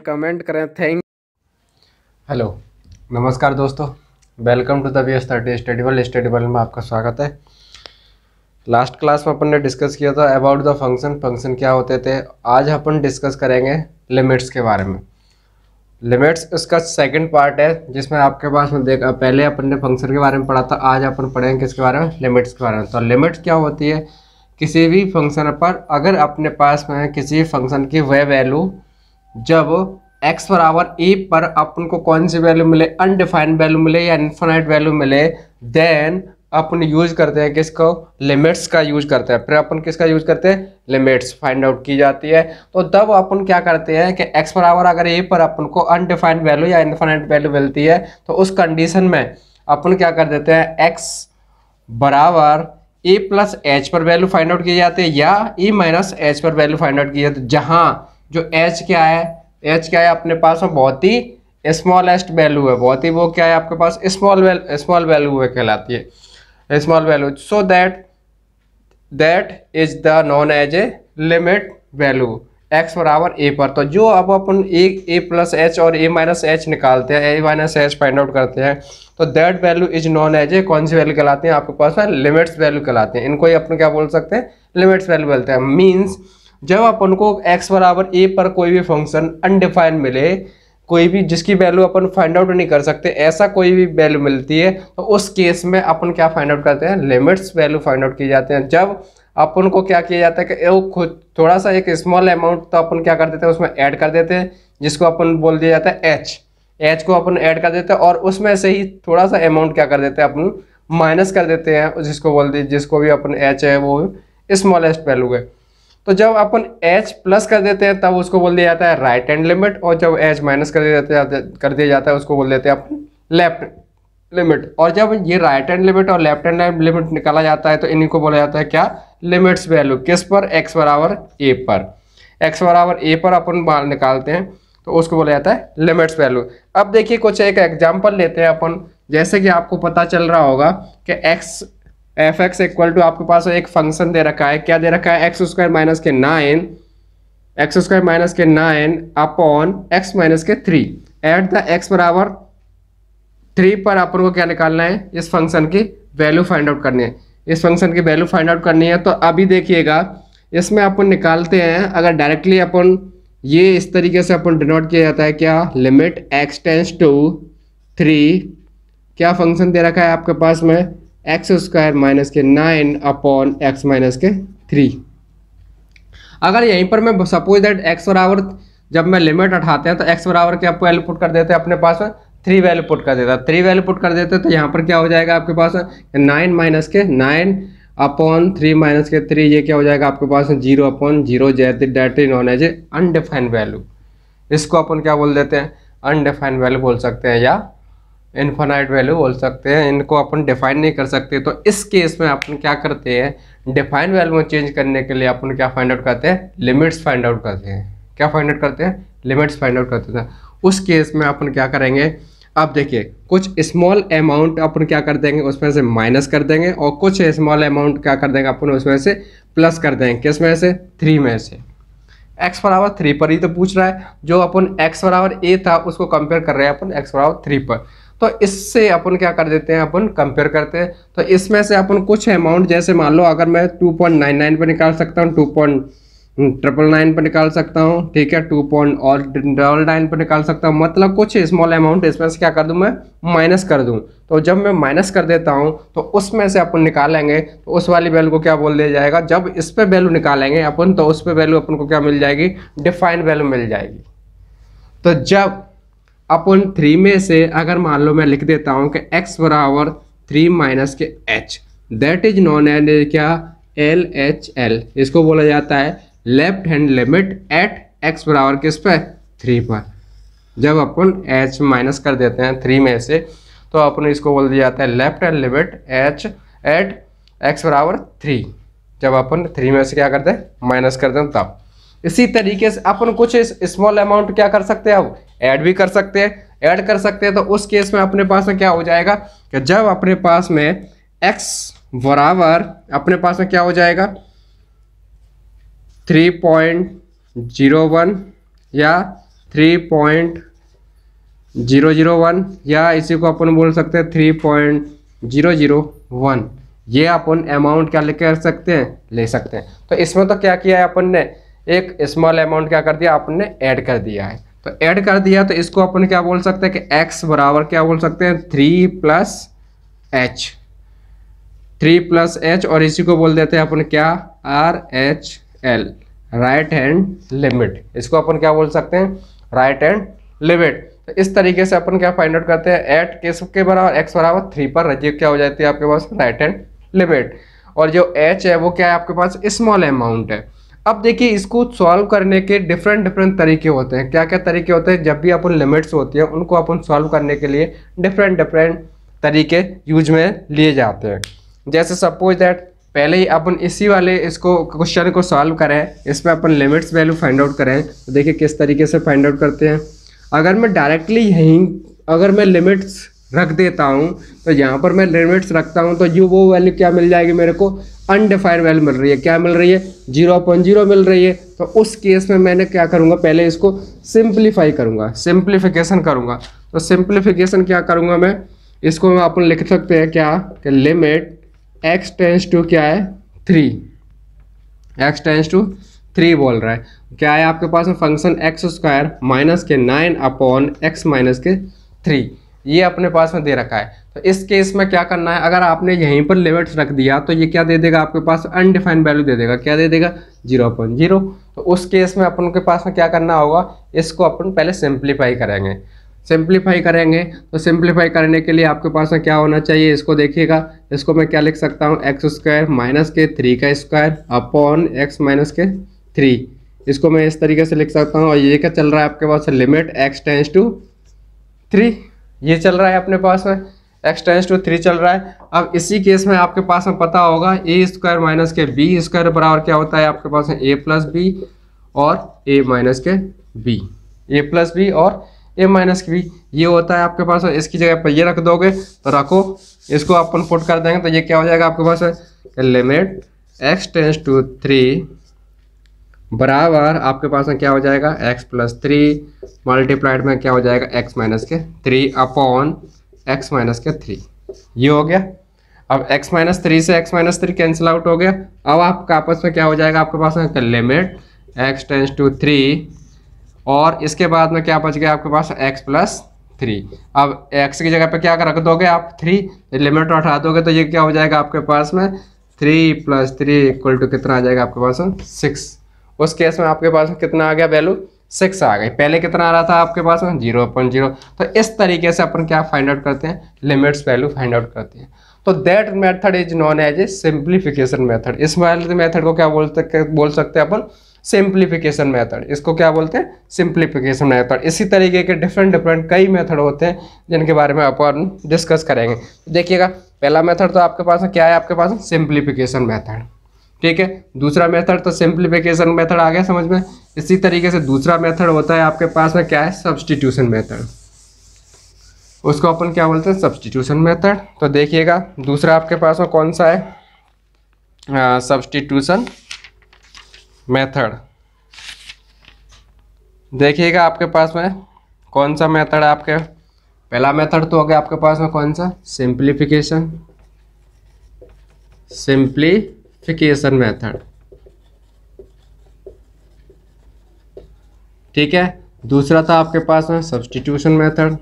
and comment करें thank hello नमस्कार दोस्तों welcome to the S thirty स्टडीबल स्टडीबल में आपका स्वागत है लास्ट क्लास में अपन ने डिस्कस किया था अबाउट द फंक्शन फंक्शन क्या होते थे आज अपन डिस्कस करेंगे लिमिट्स के बारे में लिमिट्स इसका सेकंड पार्ट है जिसमें आपके पास में देखा पहले अपन ने फंक्शन के बारे में पढ़ा था आज अपन पढ़ेंगे किसके बारे में लिमिट्स के बारे में तो लिमिट्स क्या होती है किसी भी फंक्शन पर अगर अपने पास में किसी फंक्शन की वह वैल्यू जब x बराबर ए पर अपन को कौन सी वैल्यू मिले अनडिफाइंड वैल्यू मिले या इन्फाइनाइट वैल्यू मिले देन अपन यूज करते हैं किसको लिमिट्स का यूज करते हैं फिर अपन किसका यूज करते हैं लिमिट्स फाइंड आउट की जाती है तो तब अपन क्या करते हैं कि x बराबर अगर ए पर अपन को अनडिफाइंड वैल्यू या इन्फाइनाइट वैल्यू मिलती है तो उस कंडीशन में अपन क्या कर देते हैं x बराबर ए प्लस एच पर वैल्यू फाइंड आउट की जाती है या ए माइनस एच पर वैल्यू फाइंड आउट की जाती है जहाँ जो एच क्या है एच क्या है अपने पास में बहुत ही स्मॉलेस्ट वैल्यू है बहुत ही वो क्या है आपके पास स्मॉल स्मॉल वैल्यू है कहलाती है small value so that that is the known as a limit value x बराबर ए पर तो जो अब अपन ए ए प्लस एच और ए माइनस एच निकालते हैं a minus h find out करते हैं तो that value is known as a कौन सी वैल्यू कहलाते हैं आपके पास में लिमिट्स वैल्यू कहलाते हैं इनको ही अपन क्या बोल सकते हैं लिमिट्स वैल्यू बोलते हैं मीन्स जब अपन को x बराबर ए पर कोई भी फंक्शन अनडिफाइन मिले कोई भी जिसकी वैल्यू अपन फाइंड आउट नहीं कर सकते ऐसा कोई भी वैल्यू मिलती है तो उस केस में अपन क्या फाइंड आउट करते हैं लिमिट्स वैल्यू फाइंड आउट किए जाते हैं जब अपन को क्या किया जाता है कि वो खुद थोड़ा सा एक स्मॉल अमाउंट तो अपन क्या कर देते हैं उसमें ऐड कर देते हैं जिसको अपन बोल दिया जाता है एच एच को अपन ऐड कर देते हैं और उसमें से ही थोड़ा सा अमाउंट क्या कर देते हैं अपन माइनस कर देते हैं जिसको बोल दिए जिसको भी अपन एच है वो स्मॉलेस्ट वैल्यू है तो जब अपन एच प्लस कर देते हैं तब उसको बोल दिया जाता है राइट हैंड लिमिट और जब एच माइनस कर दिया जाता है कर दिया जाता है उसको बोल देते हैं अपन लेफ्ट लिमिट और जब ये राइट हैंड लिमिट और लेफ्ट हैंड लिमिट निकाला जाता है तो इन्हीं को बोला जाता है क्या लिमिट्स वैल्यू किस पर x बराबर ए पर x बराबर ए पर अपन निकालते हैं तो उसको बोला जाता है लिमिट्स वैल्यू अब देखिए कुछ एक एग्जाम्पल लेते हैं अपन जैसे कि आपको पता चल रहा होगा कि x f x equal to आपके पास एक फंक्शन दे रखा है क्या दे रखा है एक्स स्क्वायर माइनस के नाइन एक्स स्क्वायर माइनस के नाइन अपॉन एक्स माइनस के थ्री एट द एक्स बराबर थ्री पर अपन को क्या निकालना है इस फंक्शन की वैल्यू फाइंड आउट करनी है इस फंक्शन की वैल्यू फाइंड आउट करनी है तो अभी देखिएगा इसमें अपन निकालते हैं अगर डायरेक्टली अपन ये इस तरीके से अपन डिनोट किया जाता है क्या limit x tends to three क्या फंक्शन दे रखा है आपके पास में एक्स स्क्वायर माइनस के नाइन अपॉन एक्स माइनस के थ्री अगर यहीं पर मैं सपोज दैट एक्स बराबर जब मैं लिमिट उठाते हैं तो एक्स बराबर के आपको वैल्यू पुट कर देते हैं अपने पास थ्री वैल्यू पुट कर देता है थ्री वैल्यू पुट कर देते हैं तो यहाँ पर क्या हो जाएगा आपके पास नाइन माइनस के नाइन अपॉन थ्री माइनस के थ्री ये क्या हो जाएगा आपके पास जीरो अपॉन जीरो जैसे that known as undefined value इसको अपन क्या बोल देते हैं अनडिफाइंड वैल्यू बोल सकते हैं या इन्फानाइट वैल्यू बोल सकते हैं इनको अपन डिफाइन नहीं कर सकते तो इस केस में अपन क्या करते हैं डिफाइन वैल्यू में चेंज करने के लिए अपन क्या फाइंड आउट करते हैं लिमिट्स फाइंड आउट करते हैं क्या फाइंड आउट करते हैं लिमिट्स फाइंड आउट करते हैं उस केस में अपन क्या करेंगे अब देखिए कुछ स्मॉल अमाउंट अपन क्या कर देंगे उसमें से माइनस कर देंगे और कुछ स्मॉल अमाउंट क्या कर देंगे अपन उसमें से प्लस कर देंगे किस में से थ्री में से एक्स बराबर थ्री पर ही तो पूछ रहा है जो अपन एक्स बराबर ए था उसको कंपेयर कर रहे हैं अपन एक्स बराबर थ्री पर तो इससे अपन क्या कर देते हैं अपन कंपेयर करते हैं तो इसमें से अपन कुछ अमाउंट जैसे मान लो अगर मैं टू पॉइंट नाइन नाइन पर निकाल सकता हूँ टू पॉइंट ट्रिपल नाइन पर निकाल सकता हूँ ठीक है टू पॉइंट और डबल नाइन पर निकाल सकता हूँ मतलब कुछ स्मॉल अमाउंट इसमें से क्या कर दूँ मैं माइनस कर दूँ तो जब मैं माइनस कर देता हूँ तो उसमें से अपन निकालेंगे तो उस वाली वैल्यू को क्या बोल दिया जाएगा जब इस पर वैल्यू निकालेंगे अपन तो उस पर वैल्यू अपन को क्या मिल जाएगी डिफाइंड वैल्यू मिल जाएगी तो जब अपॉन थ्री में से अगर मान लो मैं लिख देता हूँ कि एक्स बराबर थ्री माइनस के h that is known as क्या एल एच एल इसको बोला जाता है left hand limit at x बराबर किस पर थ्री पर जब अपन एच माइनस कर देते हैं थ्री में से तो अपन इसको बोल दिया जाता है left hand limit h at x बराबर थ्री जब अपन थ्री में से क्या करते हैं माइनस करते हैं तब इसी तरीके से अपन कुछ स्मॉल अमाउंट क्या कर सकते हैं अब ऐड भी कर सकते हैं ऐड कर सकते हैं तो उस केस में अपने पास में क्या हो जाएगा कि जब अपने पास में एक्स बराबर अपने पास में क्या हो जाएगा थ्री पॉइंट जीरो वन या three point zero zero one या इसी को अपन बोल सकते हैं three point zero zero one ये अपन अमाउंट क्या ले कर सकते हैं ले सकते हैं तो इसमें तो क्या किया है अपन ने एक स्मॉल अमाउंट क्या कर दिया अपन ने ऐड कर दिया है तो ऐड कर दिया तो इसको अपन क्या बोल सकते हैं कि x बराबर क्या बोल सकते हैं three plus h three plus h और इसी को बोल देते हैं अपन क्या R H L right hand limit इसको अपन क्या बोल सकते हैं राइट हैंड लिमिट तो इस तरीके से अपन क्या फाइंड आउट करते हैं एट के सबके बराबर एक्स बराबर थ्री पर रजिए क्या हो जाती है आपके पास राइट हैंड लिमिट और जो एच है वो क्या है आपके पास स्मॉल अमाउंट है अब देखिए इसको सॉल्व करने के डिफरेंट डिफरेंट तरीके होते हैं क्या क्या तरीके होते हैं जब भी अपन लिमिट्स होती हैं उनको अपन सॉल्व करने के लिए डिफरेंट डिफरेंट तरीके यूज में लिए जाते हैं जैसे सपोज दैट पहले ही अपन इसी वाले इसको क्वेश्चन को सॉल्व करें इसमें अपन लिमिट्स वैल्यू फाइंड आउट करें तो देखिए किस तरीके से फाइंड आउट करते हैं अगर मैं डायरेक्टली यहीं अगर मैं लिमिट्स रख देता हूँ तो यहाँ पर मैं लिमिट्स रखता हूँ तो यू वो वैल्यू क्या मिल जाएगी मेरे को अनडिफाइंड वैल्यू मिल रही है क्या मिल रही है जीरो पॉइंट जीरो मिल रही है तो उस केस में मैंने क्या करूँगा पहले इसको सिंप्लीफाई करूँगा सिंप्लीफिकेशन करूँगा तो सिंप्लीफिकेशन क्या करूँगा मैं इसको मैं अपन लिख सकते हैं क्या कि लिमिट एक्स टेंस टू क्या है three x tends to three बोल रहा है क्या है आपके पास में फंक्शन एक्स स्क्वायर माइनस के नाइन अपॉन एक्स माइनस के थ्री ये अपने पास में दे रखा है तो इस केस में क्या करना है अगर आपने यहीं पर लिमिट्स रख दिया तो ये क्या दे देगा आपके पास अनडिफाइंड वैल्यू दे देगा क्या दे देगा जीरो पॉइंट जीरो तो उस केस में अपन के पास में क्या करना होगा इसको अपन पहले सिंप्लीफाई करेंगे सिंप्लीफाई करेंगे तो सिंप्लीफाई करने के लिए आपके पास में क्या होना चाहिए इसको देखिएगा इसको मैं क्या लिख सकता हूँ एक्स स्क्वायर माइनस के थ्री का स्क्वायर अपॉन एक्स माइनस के थ्री इसको मैं इस तरीके से लिख सकता हूँ और ये क्या चल रहा है आपके पास limit x tends to three ये चल रहा है अपने पास में एक्स टेंस टू थ्री चल रहा है अब इसी केस में आपके पास में पता होगा ए स्क्वायर माइनस के बी स्क्वायर बराबर क्या होता है आपके पास में ए प्लस बी और ए माइनस के बी ए प्लस बी और ए माइनस के बी ये होता है आपके पास में इसकी जगह पर ये रख दोगे तो रखो इसको अपन पुट कर देंगे तो ये क्या हो जाएगा आपके पास limit x tends to three बराबर आपके पास में क्या हो जाएगा x प्लस थ्री मल्टीप्लाइड में क्या हो जाएगा x माइनस के थ्री अपॉन एक्स माइनस के थ्री ये हो गया अब x माइनस थ्री से x minus three cancel out हो गया अब आपका आपस में क्या हो जाएगा आपके पास में limit x tends to three और इसके बाद में क्या बच गया आपके पास x प्लस थ्री अब x की जगह पे क्या रख दोगे आप थ्री लिमिट उठा दोगे तो ये क्या हो जाएगा आपके पास में three plus three equal to कितना आ जाएगा आपके पास में सिक्स उस केस में आपके पास कितना आ गया वैल्यू सिक्स आ गई पहले कितना आ रहा था आपके पास में जीरो पॉइंट जीरो तो इस तरीके से अपन क्या फाइंड आउट करते हैं लिमिट्स वैल्यू फाइंड आउट करते हैं तो that method is known as a simplification method इस मेथड को क्या बोलते बोल सकते हैं अपन सिंप्लीफिकेशन मेथड इसको क्या बोलते हैं सिंप्लीफिकेशन मेथड इसी तरीके के डिफरेंट डिफरेंट कई मेथड होते हैं जिनके बारे में अपन डिस्कस करेंगे देखिएगा पहला मेथड तो आपके पास क्या है आपके पास सिंप्लीफिकेशन मेथड ठीक है दूसरा मेथड तो सिंप्लीफिकेशन मेथड आ गया समझ में इसी तरीके से दूसरा मेथड होता है आपके पास में क्या है सब्सटीट्यूशन मेथड उसको अपन क्या बोलते हैं सब्सटीट्यूशन मेथड तो देखिएगा दूसरा आपके पास में कौन सा है सब्सटीट्यूशन मेथड देखिएगा आपके पास में कौन सा मेथड आपके पहला मेथड तो हो गया आपके पास में कौन सा सिंप्लीफिकेशन सिंप्ली क्लासिफिकेशन मेथड ठीक है दूसरा था आपके पास में सब्सटीट्यूशन मेथड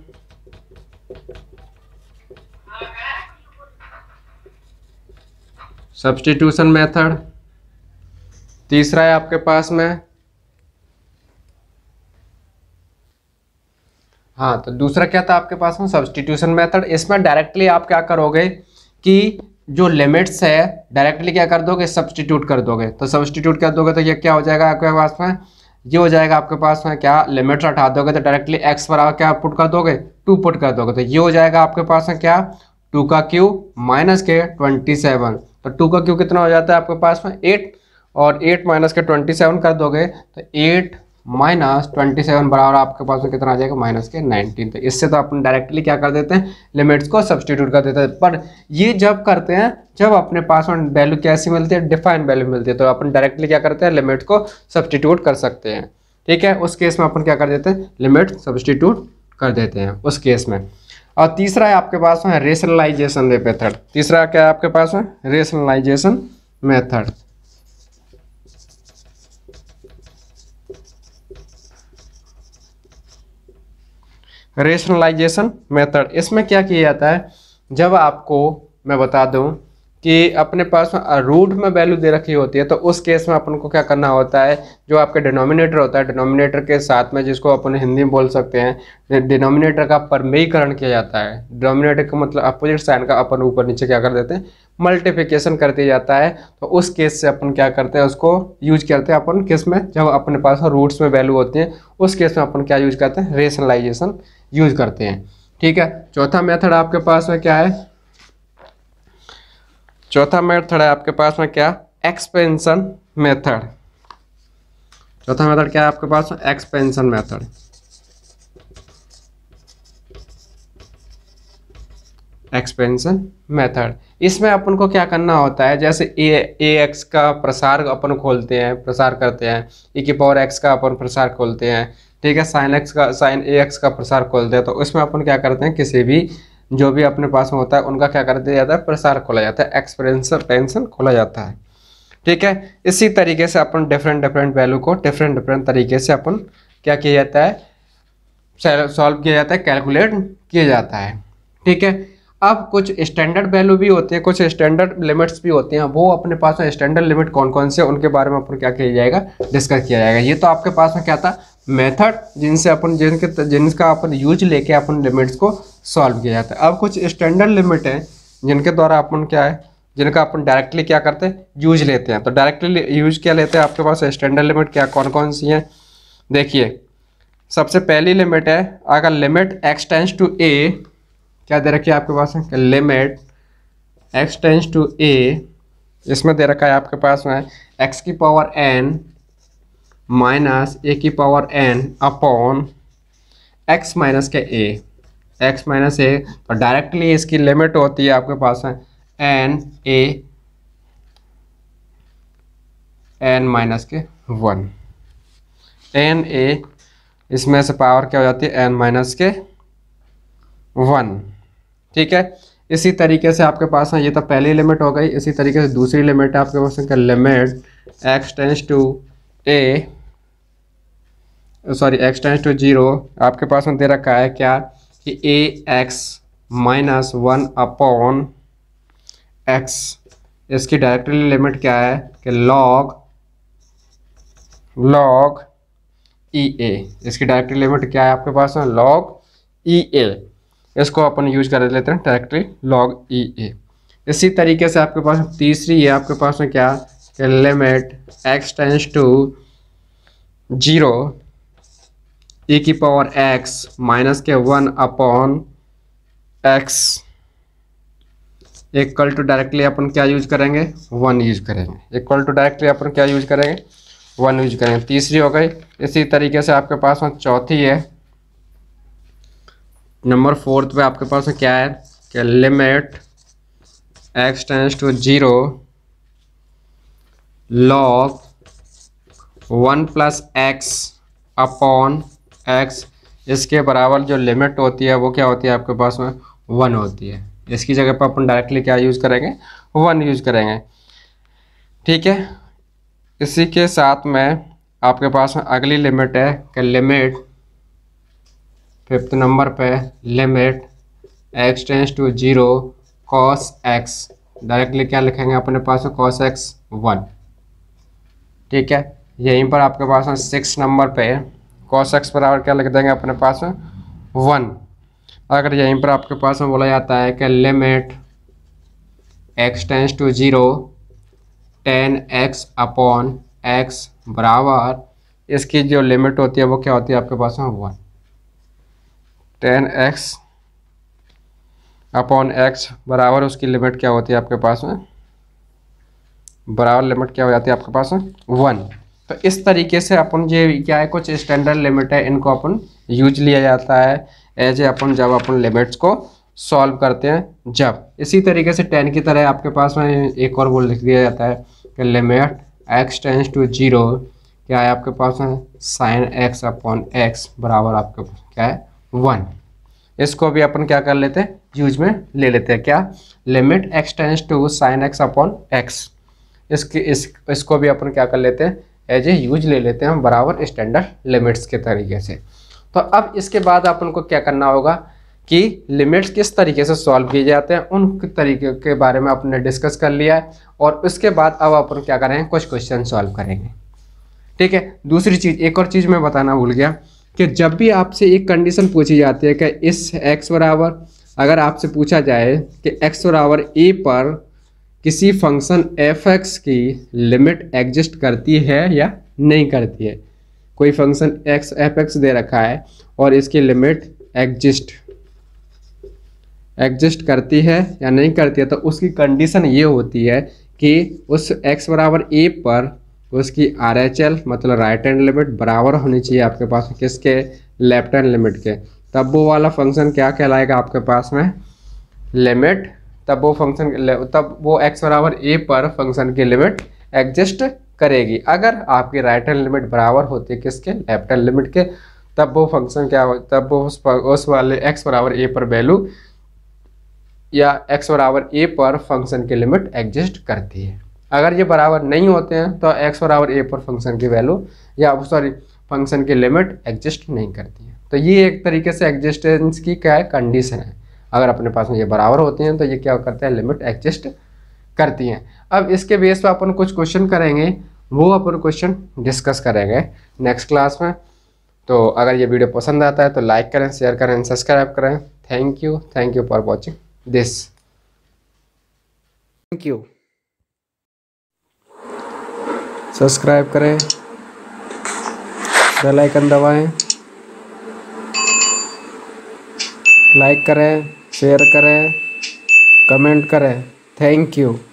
सब्सटीट्यूशन मेथड तीसरा है आपके पास में हाँ तो दूसरा क्या था आपके पास में सब्सटीट्यूशन मेथड इसमें डायरेक्टली आप क्या करोगे कि जो लिमिट्स है डायरेक्टली क्या कर दोगे सब्सटीट्यूट कर दोगे तो सब्सटीट्यूट कर दोगे तो ये क्या हो जाएगा आपके पास में ये हो जाएगा आपके पास में क्या लिमिट्स हटा दोगे तो डायरेक्टली एक्स आप क्या पुट कर दोगे टू पुट कर दोगे तो ये हो जाएगा आपके पास में क्या टू का क्यू माइनस के ट्वेंटी सेवन तो टू का क्यू कितना हो जाता है आपके पास में एट और एट माइनस के ट्वेंटी सेवन कर दोगे तो एट माइनस ट्वेंटी सेवन बराबर आपके पास में कितना आ जाएगा माइनस के नाइनटीन तो इससे तो अपन डायरेक्टली क्या कर देते हैं लिमिट्स को सब्सटीट्यूट कर देते हैं पर ये जब करते हैं जब अपने पास में वैल्यू कैसी मिलती है डिफाइन वैल्यू मिलती है तो अपन डायरेक्टली क्या करते हैं लिमिट को सब्सटीट्यूट कर सकते हैं ठीक है उस केस में अपन क्या कर देते हैं लिमिट सब्सटीट्यूट कर देते हैं उस केस में और तीसरा है आपके पास में रेशनलाइजेशन मेथड तीसरा क्या है आपके पास में रेशनलाइजेशन मेथड रेशनलाइजेशन मेथड इसमें क्या किया जाता है जब आपको मैं बता दूं कि अपने पास रूट में वैल्यू दे रखी होती है तो उस केस में अपन को क्या करना होता है जो आपके डिनोमिनेटर होता है डिनोमिनेटर के साथ में जिसको अपन हिंदी में बोल सकते हैं डिनोमिनेटर का परमेयीकरण किया जाता है डिनोमिनेटर का मतलब अपोजिट साइन का अपन ऊपर नीचे क्या कर देते हैं मल्टीप्लिकेशन कर दिया जाता है तो उस केस से अपन क्या करते हैं उसको यूज करते हैं अपन किस में जब अपने पास रूट्स में वैल्यू होती है उस केस में अपन क्या यूज करते हैं रेशनलाइजेशन यूज करते हैं ठीक है चौथा मेथड आपके पास में क्या है चौथा मेथड है आपके पास में क्या एक्सपेंशन मेथड चौथा मेथड क्या है आपके पास में एक्सपेंशन मेथड एक्सपेंशन मेथड इसमें अपन को क्या करना होता है जैसे ए ए एक्स का प्रसार अपन खोलते हैं प्रसार करते हैं ई की पावर एक्स का अपन प्रसार खोलते हैं ठीक है साइन एक्स का साइन ए एक्स का प्रसार खोलते हैं तो उसमें अपन क्या करते हैं किसी भी जो भी अपने पास में होता है उनका क्या कर दिया जाता है प्रसार खोला जाता है एक्सपेंशन पेंशन खोला जाता है ठीक है इसी तरीके से अपन डिफरेंट डिफरेंट वैल्यू को डिफरेंट डिफरेंट तरीके से अपन क्या किया जाता है सॉल्व किया जाता है कैलकुलेट किया जाता है ठीक है अब कुछ स्टैंडर्ड वैल्यू भी होती है कुछ स्टैंडर्ड लिमिट्स भी होती हैं वो अपने पास में स्टैंडर्ड लिमिट कौन कौन से उनके बारे में अपन क्या किया जाएगा डिस्कस किया जाएगा ये तो आपके पास में क्या था मेथड जिनसे अपन जिनके जिनका अपन यूज लेके अपन लिमिट्स को सॉल्व किया जाता है अब कुछ स्टैंडर्ड लिमिट हैं जिनके द्वारा अपन क्या है जिनका अपन डायरेक्टली क्या करते हैं यूज लेते हैं तो डायरेक्टली यूज क्या लेते हैं आपके पास स्टैंडर्ड लिमिट क्या कौन कौन सी हैं देखिए सबसे पहली लिमिट है अगर limit x tends to a क्या दे रखी है आपके पास है limit x tends to a इसमें दे रखा है आपके पास में एक्स की पावर एन माइनस ए की power n upon x minus के ए एक्स माइनस ए तो डायरेक्टली इसकी लिमिट होती है आपके पास है एन ए एन माइनस के वन एन ए इसमें से पावर क्या हो जाती है एन माइनस के वन ठीक है इसी तरीके से आपके पास है ये तो पहली लिमिट हो गई इसी तरीके से दूसरी लिमिट है आपके पास limit x tends to a sorry x tends to zero आपके पास में दे रखा है क्या कि a x minus one upon x इसकी डायरेक्टली लिमिट क्या है कि लॉग लॉग ई ए इसकी डायरेक्टली लिमिट क्या है आपके पास में लॉग ई ए इसको अपन यूज कर लेते हैं डायरेक्टली लॉग ई ए इसी तरीके से आपके पास तीसरी है आपके पास में क्या कि limit x tends to zero ए e की पावर एक्स माइनस के one upon x equal to directly अपन क्या यूज करेंगे वन यूज करेंगे इक्वल टू डायरेक्टली अपन क्या यूज करेंगे वन यूज करेंगे तीसरी हो गई इसी तरीके से आपके पास में चौथी है नंबर फोर्थ पे आपके पास क्या है कि limit x tends to zero log one plus x upon x इसके बराबर जो लिमिट होती है वो क्या होती है आपके पास में वन होती है इसकी जगह पर अपन डायरेक्टली क्या यूज़ करेंगे वन यूज़ करेंगे ठीक है इसी के साथ में आपके पास में अगली लिमिट है कि लिमिट फिफ्थ नंबर पे limit x tends to zero cos x directly क्या लिखेंगे अपने पास में कॉस एक्स वन ठीक है यहीं पर आपके पास में सिक्स नंबर पे कॉस एक्स बराबर क्या लिख देंगे अपने पास में वन अगर यहीं पर आपके पास में बोला जाता है कि limit x tends to zero tan x upon x बराबर इसकी जो लिमिट होती है वो क्या होती है आपके पास में one tan x upon x बराबर उसकी लिमिट क्या होती है आपके पास में बराबर लिमिट क्या हो जाती है आपके पास में वन तो इस तरीके से अपन ये क्या है कुछ स्टैंडर्ड लिमिट है इनको अपन यूज लिया जाता है एज ए अपन जब अपन लिमिट्स को सॉल्व करते हैं जब इसी तरीके से टेन की तरह आपके पास में एक और वो लिख दिया जाता है कि limit x tends to zero क्या है आपके पास में साइन एक्स अपॉन एक्स बराबर आपके पास क्या है वन इसको भी अपन क्या कर लेते हैं यूज में ले लेते हैं क्या limit x tends to sine x upon x इसके इस इसको भी अपन क्या कर लेते हैं एज ए यूज ले लेते हैं हम बराबर स्टैंडर्ड लिमिट्स के तरीके से तो अब इसके बाद आप उनको क्या करना होगा कि लिमिट्स किस तरीके से सॉल्व किए जाते हैं उन तरीके के बारे में आपने डिस्कस कर लिया है और उसके बाद अब आप क्या करेंगे कुछ क्वेश्चन सॉल्व करेंगे ठीक है दूसरी चीज़ एक और चीज़ मैं बताना भूल गया कि जब भी आपसे एक कंडीशन पूछी जाती है कि इस एक्स बराबर अगर आपसे पूछा जाए कि एक्स बराबर ए पर किसी फंक्शन एफ एक्स की लिमिट एग्जिस्ट करती है या नहीं करती है कोई फंक्शन एक्स एफ एक्स दे रखा है और इसकी लिमिट एग्जिस्ट एग्जिस्ट करती है या नहीं करती है तो उसकी कंडीशन ये होती है कि उस एक्स बराबर ए पर उसकी आर एच एल मतलब राइट हैंड लिमिट बराबर होनी चाहिए आपके पास में किसके लेफ्ट हैंड लिमिट के तब वो वाला फंक्शन क्या कहलाएगा आपके पास में लिमिट तब वो फंक्शन तब वो एक्स बराबर ए पर फंक्शन की लिमिट एग्जिस्ट करेगी अगर आपकी राइट हैंड लिमिट बराबर होती है किसके लेफ्ट हैंड लिमिट के तब वो फंक्शन क्या हो तब वो उस, उस वाले एक्स बराबर ए पर वैल्यू या एक्स बराबर ए पर फंक्शन की लिमिट एग्जिस्ट करती है अगर ये बराबर नहीं होते हैं तो एक्स बराबर ए पर फंक्शन की वैल्यू या सॉरी फंक्शन की लिमिट एग्जिस्ट नहीं करती है तो ये एक तरीके से एग्जिस्टेंस की क्या है कंडीशन है अगर अपने पास में ये बराबर होती हैं तो ये क्या करते हैं लिमिट एग्जिस्ट करती हैं अब इसके बेस पर अपन कुछ क्वेश्चन करेंगे वो अपन क्वेश्चन डिस्कस करेंगे नेक्स्ट क्लास में तो अगर ये वीडियो पसंद आता है तो लाइक करें शेयर करें सब्सक्राइब करें thank you thank you for watching this thank you subscribe करें बेल आइकन दबाएं लाइक करें शेयर करें कमेंट करें थैंक यू